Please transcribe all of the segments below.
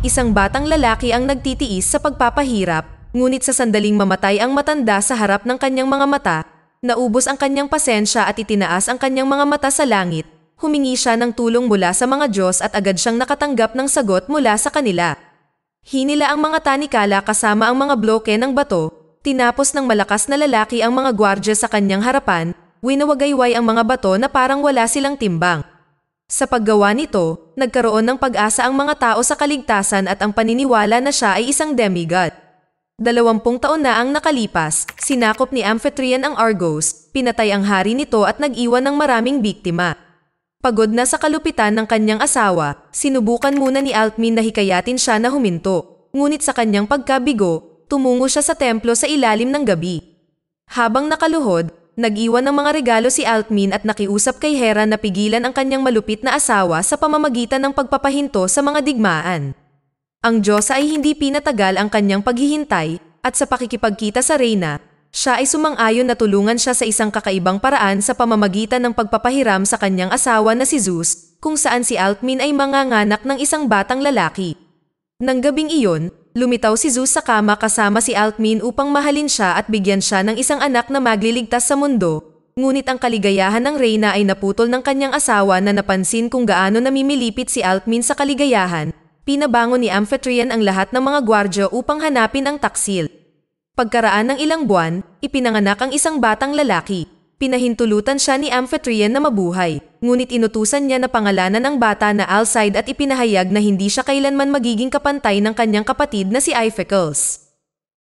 isang batang lalaki ang nagtitiis sa pagpapahirap, ngunit sa sandaling mamatay ang matanda sa harap ng kanyang mga mata, naubos ang kanyang pasensya at itinaas ang kanyang mga mata sa langit. Humingi siya ng tulong mula sa mga Diyos at agad siyang nakatanggap ng sagot mula sa kanila. Hinila ang mga tanikala kasama ang mga bloke ng bato, tinapos ng malakas na lalaki ang mga gwardya sa kanyang harapan, winawagayway ang mga bato na parang wala silang timbang. Sa paggawa nito, nagkaroon ng pag-asa ang mga tao sa kaligtasan at ang paniniwala na siya ay isang demigod. Dalawampung taon na ang nakalipas, sinakop ni Amphitryon ang Argos, pinatay ang hari nito at nag-iwan ng maraming biktima. Pagod na sa kalupitan ng kanyang asawa, sinubukan muna ni Altmin na hikayatin siya na huminto. Ngunit sa kanyang pagkabigo, tumungo siya sa templo sa ilalim ng gabi. Habang nakaluhod, Nag-iwan ng mga regalo si Altmin at nakiusap kay Hera na pigilan ang kanyang malupit na asawa sa pamamagitan ng pagpapahinto sa mga digmaan. Ang Diyosa ay hindi pinatagal ang kanyang paghihintay at sa pakikipagkita sa Reyna, siya ay sumang-ayon na tulungan siya sa isang kakaibang paraan sa pamamagitan ng pagpapahiram sa kanyang asawa na si Zeus, kung saan si Altmin ay manganganak ng isang batang lalaki. Nang gabing iyon, Lumitaw si Zeus sa kama kasama si Altmin upang mahalin siya at bigyan siya ng isang anak na magliligtas sa mundo. Ngunit ang kaligayahan ng Reyna ay naputol ng kanyang asawa na napansin kung gaano namimilipit si Altmin sa kaligayahan. Pinabangon ni Amphitryon ang lahat ng mga gwardyo upang hanapin ang taksil. Pagkaraan ng ilang buwan, ipinanganak ang isang batang lalaki. Pinahintulutan siya ni Amphitryon na mabuhay, ngunit inutusan niya na pangalanan ang bata na Alcide at ipinahayag na hindi siya kailanman magiging kapantay ng kanyang kapatid na si Iphicles.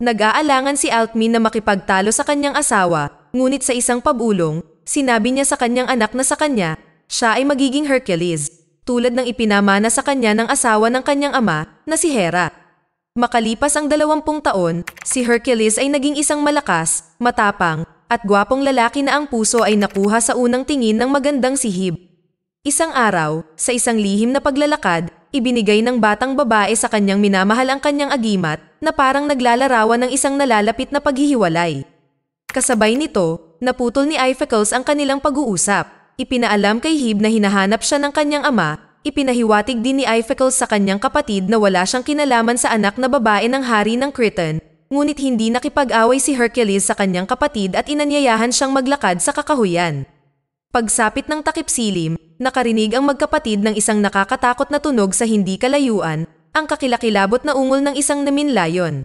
Nag-aalangan si Alcmin na makipagtalo sa kanyang asawa, ngunit sa isang pabulong, sinabi niya sa kanyang anak na sa kanya, siya ay magiging Hercules, tulad ng ipinamana sa kanya ng asawa ng kanyang ama, na si Hera. Makalipas ang dalawampung taon, si Hercules ay naging isang malakas, matapang, at gwapong lalaki na ang puso ay nakuha sa unang tingin ng magandang si Hib. Isang araw, sa isang lihim na paglalakad, ibinigay ng batang babae sa kanyang minamahal ang kanyang agimat na parang naglalarawan ng isang nalalapit na paghihiwalay. Kasabay nito, naputol ni Iphicles ang kanilang pag-uusap. Ipinaalam kay Hib na hinahanap siya ng kanyang ama ipinahiwatig din ni Iphicles sa kanyang kapatid na wala siyang kinalaman sa anak na babae ng hari ng Cretan ngunit hindi nakipag-away si Hercules sa kanyang kapatid at inanyayahan siyang maglakad sa kakahuyan. Pagsapit ng takipsilim, nakarinig ang magkapatid ng isang nakakatakot na tunog sa hindi kalayuan, ang kakilakilabot na ungol ng isang namin lion.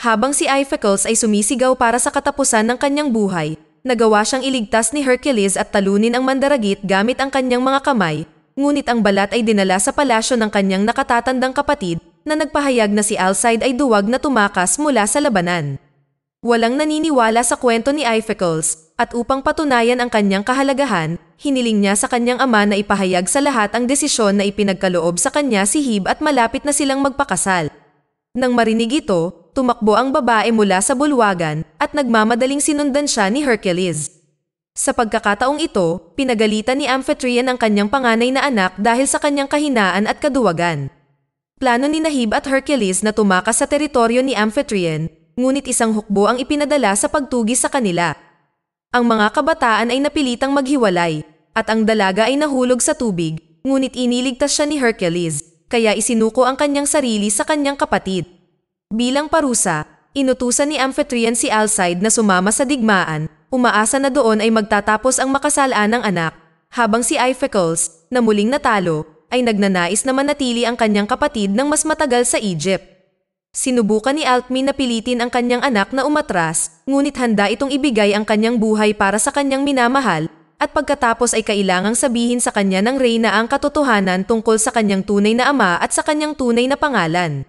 Habang si Iphicles ay sumisigaw para sa katapusan ng kanyang buhay, nagawa siyang iligtas ni Hercules at talunin ang mandaragit gamit ang kanyang mga kamay, ngunit ang balat ay dinala sa palasyo ng kanyang nakatatandang kapatid na nagpahayag na si Alcide ay duwag na tumakas mula sa labanan. Walang naniniwala sa kwento ni Ificles at upang patunayan ang kanyang kahalagahan, hiniling niya sa kanyang ama na ipahayag sa lahat ang desisyon na ipinagkaloob sa kanya si Hib at malapit na silang magpakasal. Nang marinig ito, tumakbo ang babae mula sa bulwagan at nagmamadaling sinundan siya ni Hercules. Sa pagkakataong ito, pinagalitan ni Amphitryon ang kanyang panganay na anak dahil sa kanyang kahinaan at kaduwagan. Plano ni Nahib at Hercules na tumakas sa teritoryo ni Amphitryon, ngunit isang hukbo ang ipinadala sa pagtugis sa kanila. Ang mga kabataan ay napilitang maghiwalay, at ang dalaga ay nahulog sa tubig, ngunit iniligtas siya ni Hercules, kaya isinuko ang kanyang sarili sa kanyang kapatid. Bilang parusa, inutusan ni Amphitryon si Alcide na sumama sa digmaan, umaasa na doon ay magtatapos ang makasalaan ng anak, habang si Iphicles, na muling natalo, ay nagnanais na manatili ang kanyang kapatid ng mas matagal sa Egypt. Sinubukan ni Alkmin na pilitin ang kanyang anak na umatras, ngunit handa itong ibigay ang kanyang buhay para sa kanyang minamahal, at pagkatapos ay kailangang sabihin sa kanya ng reyna ang katotohanan tungkol sa kanyang tunay na ama at sa kanyang tunay na pangalan.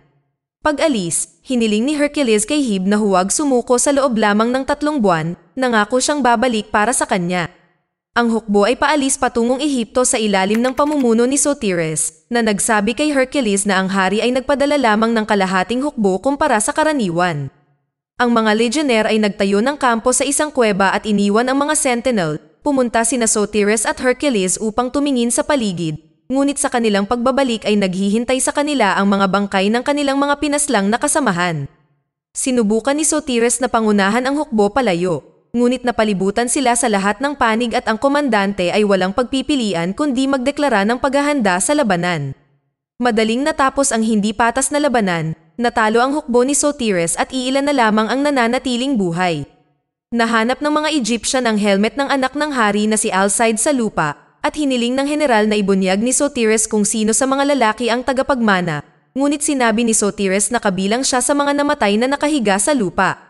Pag-alis, hiniling ni Hercules kay Hib na huwag sumuko sa loob lamang ng tatlong buwan, nangako siyang babalik para sa kanya. Ang hukbo ay paalis patungong Ehipto sa ilalim ng pamumuno ni Sotires, na nagsabi kay Hercules na ang hari ay nagpadala lamang ng kalahating hukbo kumpara sa karaniwan. Ang mga legionnaire ay nagtayo ng kampo sa isang kuweba at iniwan ang mga sentinel, pumunta sina Sotires at Hercules upang tumingin sa paligid, ngunit sa kanilang pagbabalik ay naghihintay sa kanila ang mga bangkay ng kanilang mga pinaslang na kasamahan. Sinubukan ni Sotires na pangunahan ang hukbo palayo, ngunit napalibutan sila sa lahat ng panig at ang komandante ay walang pagpipilian kundi magdeklara ng paghahanda sa labanan. Madaling natapos ang hindi patas na labanan, natalo ang hukbo ni Sotires at iilan na lamang ang nananatiling buhay. Nahanap ng mga Egyptian ang helmet ng anak ng hari na si Alcide sa lupa at hiniling ng general na ibunyag ni Sotires kung sino sa mga lalaki ang tagapagmana, ngunit sinabi ni Sotires na kabilang siya sa mga namatay na nakahiga sa lupa.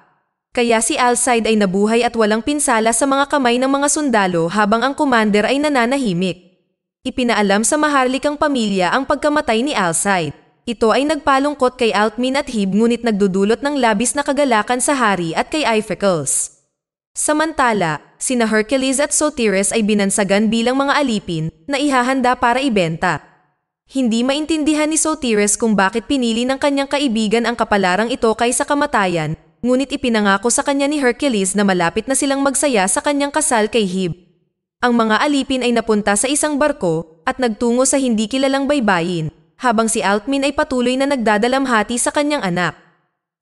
Kaya si Alcide ay nabuhay at walang pinsala sa mga kamay ng mga sundalo habang ang commander ay nananahimik. Ipinaalam sa maharlikang pamilya ang pagkamatay ni Alcide. Ito ay nagpalungkot kay Altmin at Hib ngunit nagdudulot ng labis na kagalakan sa hari at kay Iphicles. Samantala, sina Hercules at Sotires ay binansagan bilang mga alipin na ihahanda para ibenta. Hindi maintindihan ni Sotires kung bakit pinili ng kanyang kaibigan ang kapalarang ito kaysa kamatayan ngunit ipinangako sa kanya ni Hercules na malapit na silang magsaya sa kanyang kasal kay Hib. Ang mga alipin ay napunta sa isang barko at nagtungo sa hindi kilalang baybayin, habang si Altmin ay patuloy na nagdadalamhati sa kanyang anak.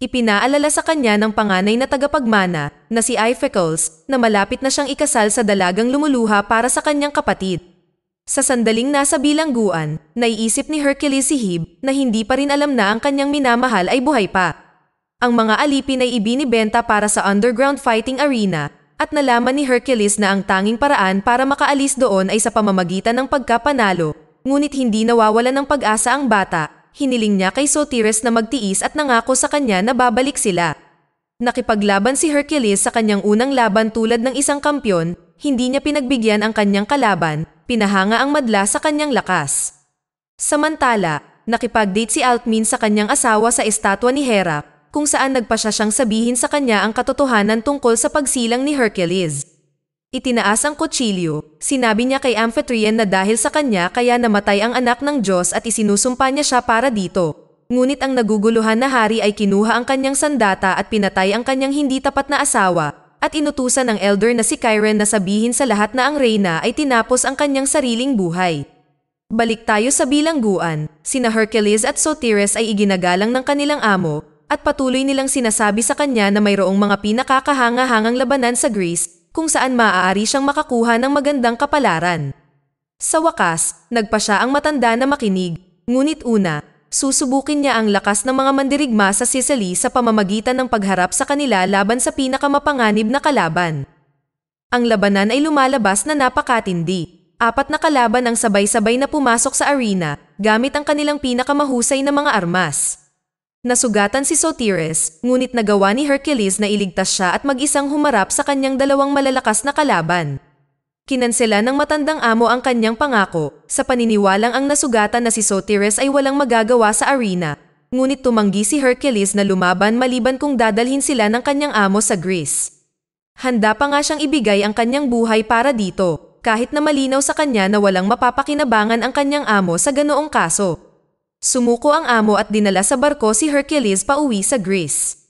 Ipinaalala sa kanya ng panganay na tagapagmana na si Iphicles na malapit na siyang ikasal sa dalagang lumuluha para sa kanyang kapatid. Sa sandaling nasa bilangguan, naiisip ni Hercules si Hib na hindi pa rin alam na ang kanyang minamahal ay buhay pa. Ang mga alipin ay ibinibenta para sa underground fighting arena at nalaman ni Hercules na ang tanging paraan para makaalis doon ay sa pamamagitan ng pagkapanalo. Ngunit hindi nawawala ng pag-asa ang bata, hiniling niya kay Sotires na magtiis at nangako sa kanya na babalik sila. Nakipaglaban si Hercules sa kanyang unang laban tulad ng isang kampyon, hindi niya pinagbigyan ang kanyang kalaban, pinahanga ang madla sa kanyang lakas. Samantala, nakipag-date si Altmin sa kanyang asawa sa estatwa ni Hera kung saan nagpasya siyang sabihin sa kanya ang katotohanan tungkol sa pagsilang ni Hercules. Itinaas ang kutsilyo, sinabi niya kay Amphitryon na dahil sa kanya kaya namatay ang anak ng Diyos at isinusumpa niya siya para dito. Ngunit ang naguguluhan na hari ay kinuha ang kanyang sandata at pinatay ang kanyang hindi tapat na asawa, at inutusan ng elder na si Chiron na sabihin sa lahat na ang reyna ay tinapos ang kanyang sariling buhay. Balik tayo sa bilangguan, sina Hercules at Sotires ay iginagalang ng kanilang amo, at patuloy nilang sinasabi sa kanya na mayroong mga pinakakahanga-hangang labanan sa Greece kung saan maaari siyang makakuha ng magandang kapalaran. Sa wakas, nagpa siya ang matanda na makinig, ngunit una, susubukin niya ang lakas ng mga mandirigma sa Sicily sa pamamagitan ng pagharap sa kanila laban sa pinakamapanganib na kalaban. Ang labanan ay lumalabas na napakatindi apat na kalaban ang sabay-sabay na pumasok sa arena gamit ang kanilang pinakamahusay na mga armas. Nasugatan si Sotires, ngunit nagawa ni Hercules na iligtas siya at mag-isang humarap sa kanyang dalawang malalakas na kalaban. Kinansela ng matandang amo ang kanyang pangako, sa paniniwalang ang nasugatan na si Sotires ay walang magagawa sa arena, ngunit tumanggi si Hercules na lumaban maliban kung dadalhin sila ng kanyang amo sa Greece. Handa pa nga siyang ibigay ang kanyang buhay para dito, kahit na malinaw sa kanya na walang mapapakinabangan ang kanyang amo sa ganoong kaso. Sumuko ang amo at dinala sa barko si Hercules pauwi sa Greece.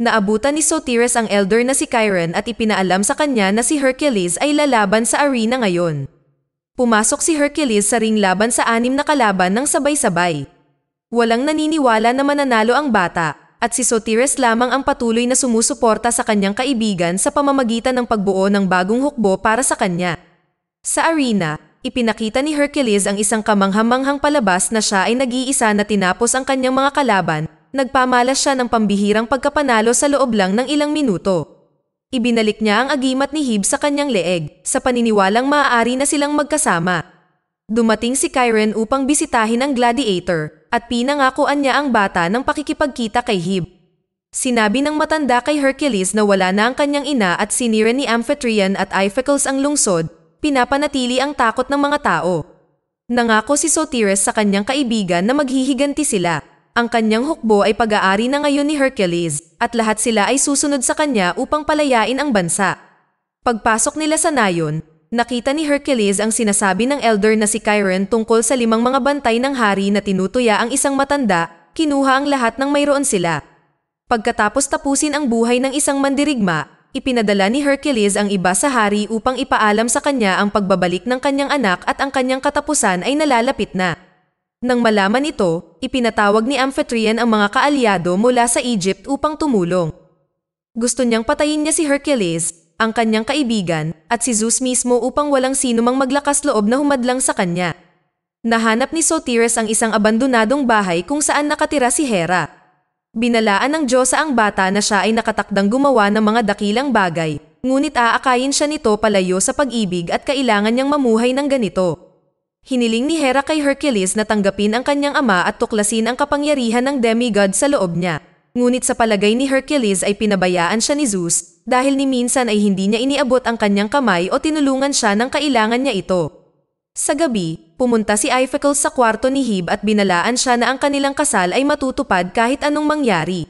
Naabutan ni Sotires ang elder na si Chiron at ipinaalam sa kanya na si Hercules ay lalaban sa arena ngayon. Pumasok si Hercules sa ring laban sa anim na kalaban ng sabay-sabay. Walang naniniwala na mananalo ang bata, at si Sotires lamang ang patuloy na sumusuporta sa kanyang kaibigan sa pamamagitan ng pagbuo ng bagong hukbo para sa kanya. Sa arena, ipinakita ni Hercules ang isang kamanghamanghang palabas na siya ay nag-iisa na tinapos ang kanyang mga kalaban, nagpamalas siya ng pambihirang pagkapanalo sa loob lang ng ilang minuto. Ibinalik niya ang agimat ni Hib sa kanyang leeg, sa paniniwalang maaari na silang magkasama. Dumating si Kyren upang bisitahin ang gladiator, at pinangakoan niya ang bata ng pakikipagkita kay Hib. Sinabi ng matanda kay Hercules na wala na ang kanyang ina at sinira ni Amphitryon at Iphicles ang lungsod, pinapanatili ang takot ng mga tao. Nangako si Sotires sa kanyang kaibigan na maghihiganti sila. Ang kanyang hukbo ay pag-aari na ngayon ni Hercules at lahat sila ay susunod sa kanya upang palayain ang bansa. Pagpasok nila sa nayon, nakita ni Hercules ang sinasabi ng elder na si Chiron tungkol sa limang mga bantay ng hari na tinutuya ang isang matanda, kinuha ang lahat ng mayroon sila. Pagkatapos tapusin ang buhay ng isang mandirigma, ipinadala ni Hercules ang iba sa hari upang ipaalam sa kanya ang pagbabalik ng kanyang anak at ang kanyang katapusan ay nalalapit na. Nang malaman ito, ipinatawag ni Amphitryon ang mga kaalyado mula sa Egypt upang tumulong. Gusto niyang patayin niya si Hercules, ang kanyang kaibigan, at si Zeus mismo upang walang sino mang maglakas loob na humadlang sa kanya. Nahanap ni Sotires ang isang abandonadong bahay kung saan nakatira si Hera. Binalaan ng Diyosa ang bata na siya ay nakatakdang gumawa ng mga dakilang bagay, ngunit aakayin siya nito palayo sa pag-ibig at kailangan niyang mamuhay ng ganito. Hiniling ni Hera kay Hercules na tanggapin ang kanyang ama at tuklasin ang kapangyarihan ng demigod sa loob niya. Ngunit sa palagay ni Hercules ay pinabayaan siya ni Zeus dahil ni minsan ay hindi niya iniabot ang kanyang kamay o tinulungan siya nang kailangan niya ito. Sa gabi, pumunta si Eiffel sa kwarto ni Hib at binalaan siya na ang kanilang kasal ay matutupad kahit anong mangyari.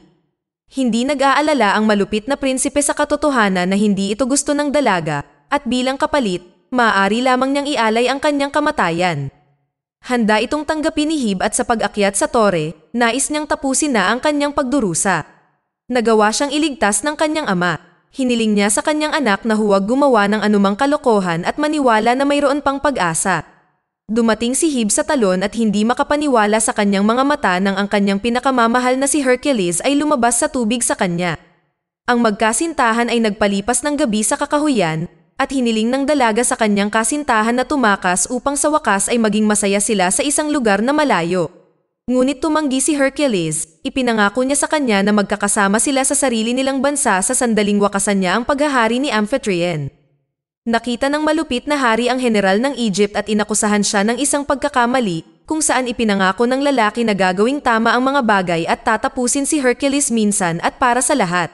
Hindi nag-aalala ang malupit na prinsipe sa katotohanan na hindi ito gusto ng dalaga, at bilang kapalit, maaari lamang niyang ialay ang kanyang kamatayan. Handa itong tanggapin ni Hib at sa pag-akyat sa tore, nais niyang tapusin na ang kanyang pagdurusa. Nagawa siyang iligtas ng kanyang ama hiniling niya sa kanyang anak na huwag gumawa ng anumang kalokohan at maniwala na mayroon pang pag-asa. Dumating si Hib sa talon at hindi makapaniwala sa kanyang mga mata nang ang kanyang pinakamamahal na si Hercules ay lumabas sa tubig sa kanya. Ang magkasintahan ay nagpalipas ng gabi sa kakahuyan at hiniling ng dalaga sa kanyang kasintahan na tumakas upang sa wakas ay maging masaya sila sa isang lugar na malayo. Ngunit tumanggi si Hercules, ipinangako niya sa kanya na magkakasama sila sa sarili nilang bansa sa sandaling wakasan niya ang paghahari ni Amphitryon. Nakita ng malupit na hari ang general ng Egypt at inakusahan siya ng isang pagkakamali kung saan ipinangako ng lalaki na gagawing tama ang mga bagay at tatapusin si Hercules minsan at para sa lahat.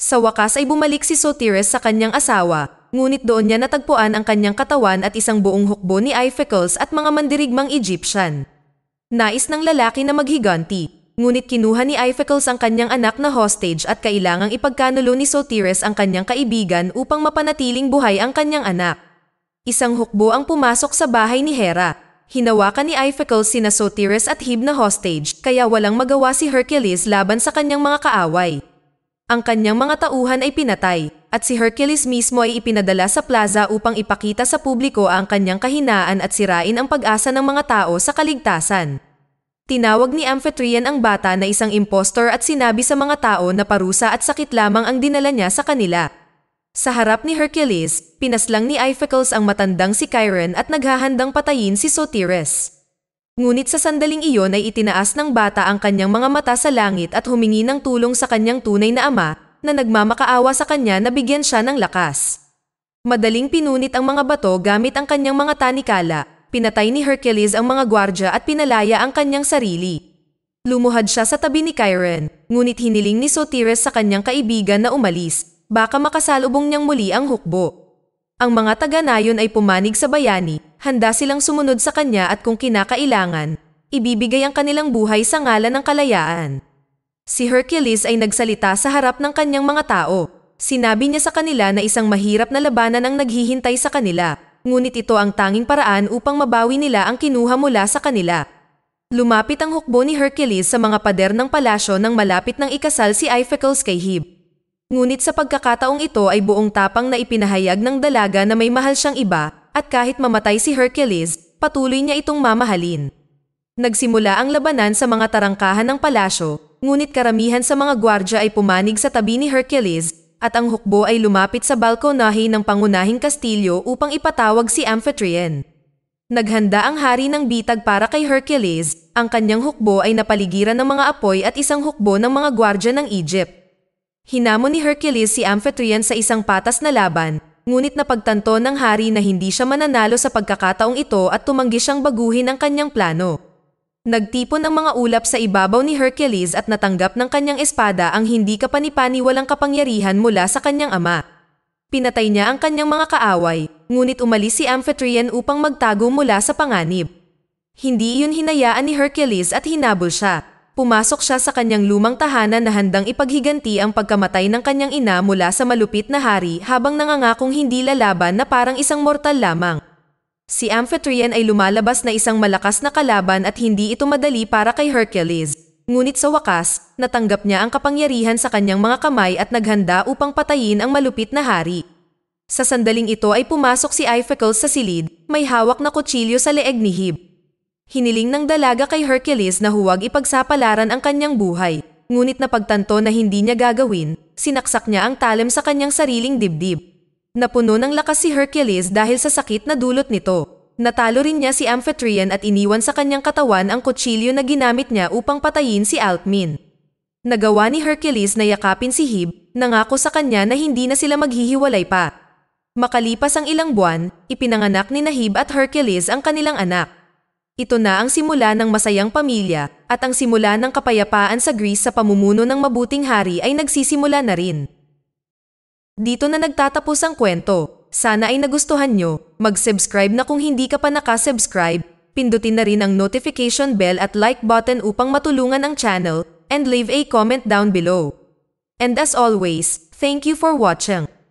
Sa wakas ay bumalik si Sotires sa kanyang asawa, ngunit doon niya natagpuan ang kanyang katawan at isang buong hukbo ni Iphicles at mga mandirigmang Egyptian. Nais ng lalaki na maghiganti. Ngunit kinuha ni Iphicles ang kanyang anak na hostage at kailangang ipagkanulo ni Sotires ang kanyang kaibigan upang mapanatiling buhay ang kanyang anak. Isang hukbo ang pumasok sa bahay ni Hera. Hinawakan ni Iphicles sina Sotires at Hib na hostage kaya walang magawa si Hercules laban sa kanyang mga kaaway. Ang kanyang mga tauhan ay pinatay at si Hercules mismo ay ipinadala sa plaza upang ipakita sa publiko ang kanyang kahinaan at sirain ang pag-asa ng mga tao sa kaligtasan. Tinawag ni Amphitryon ang bata na isang impostor at sinabi sa mga tao na parusa at sakit lamang ang dinala niya sa kanila. Sa harap ni Hercules, pinaslang ni Iphicles ang matandang si Chiron at naghahandang patayin si Sotires. Ngunit sa sandaling iyon ay itinaas ng bata ang kanyang mga mata sa langit at humingi ng tulong sa kanyang tunay na ama na nagmamakaawa sa kanya na bigyan siya ng lakas. Madaling pinunit ang mga bato gamit ang kanyang mga tanikala, pinatay ni Hercules ang mga gwardya at pinalaya ang kanyang sarili. Lumuhad siya sa tabi ni Chiron, ngunit hiniling ni Sotires sa kanyang kaibigan na umalis, baka makasalubong niyang muli ang hukbo. Ang mga taga-nayon ay pumanig sa bayani, handa silang sumunod sa kanya at kung kinakailangan, ibibigay ang kanilang buhay sa ngalan ng kalayaan. Si Hercules ay nagsalita sa harap ng kanyang mga tao. Sinabi niya sa kanila na isang mahirap na labanan ang naghihintay sa kanila, ngunit ito ang tanging paraan upang mabawi nila ang kinuha mula sa kanila. Lumapit ang hukbo ni Hercules sa mga pader ng palasyo nang malapit ng ikasal si Iphicles kay Hebe. Ngunit sa pagkakataong ito ay buong tapang na ipinahayag ng dalaga na may mahal siyang iba, at kahit mamatay si Hercules, patuloy niya itong mamahalin. Nagsimula ang labanan sa mga tarangkahan ng palasyo, ngunit karamihan sa mga gwardya ay pumanig sa tabi ni Hercules at ang hukbo ay lumapit sa balkonahe ng pangunahing kastilyo upang ipatawag si Amphitryon. Naghanda ang hari ng bitag para kay Hercules, ang kanyang hukbo ay napaligiran ng mga apoy at isang hukbo ng mga gwardya ng Egypt. Hinamon ni Hercules si Amphitryon sa isang patas na laban, ngunit napagtanto ng hari na hindi siya mananalo sa pagkakataong ito at tumanggi siyang baguhin ang kanyang plano. Nagtipon ang mga ulap sa ibabaw ni Hercules at natanggap ng kanyang espada ang hindi kapanipani walang kapangyarihan mula sa kanyang ama. Pinatay niya ang kanyang mga kaaway, ngunit umalis si Amphitryon upang magtago mula sa panganib. Hindi iyon hinayaan ni Hercules at hinabol siya. Pumasok siya sa kanyang lumang tahanan na handang ipaghiganti ang pagkamatay ng kanyang ina mula sa malupit na hari habang nangangakong hindi lalaban na parang isang mortal lamang. Si Amphitryon ay lumalabas na isang malakas na kalaban at hindi ito madali para kay Hercules. Ngunit sa wakas, natanggap niya ang kapangyarihan sa kanyang mga kamay at naghanda upang patayin ang malupit na hari. Sa sandaling ito ay pumasok si Iphicles sa silid, may hawak na kutsilyo sa leeg ni Hib. Hiniling ng dalaga kay Hercules na huwag ipagsapalaran ang kanyang buhay, ngunit napagtanto na hindi niya gagawin, sinaksak niya ang talem sa kanyang sariling dibdib. Napuno ng lakas si Hercules dahil sa sakit na dulot nito. Natalo rin niya si Amphitryon at iniwan sa kanyang katawan ang kutsilyo na ginamit niya upang patayin si Altmin. Nagawa ni Hercules na yakapin si Hib, nangako sa kanya na hindi na sila maghihiwalay pa. Makalipas ang ilang buwan, ipinanganak ni Nahib at Hercules ang kanilang anak. Ito na ang simula ng masayang pamilya at ang simula ng kapayapaan sa Greece sa pamumuno ng mabuting hari ay nagsisimula na rin. Dito na nagtatapos ang kwento. Sana ay nagustuhan nyo. Mag-subscribe na kung hindi ka pa nakasubscribe. Pindutin na rin ang notification bell at like button upang matulungan ang channel and leave a comment down below. And as always, thank you for watching.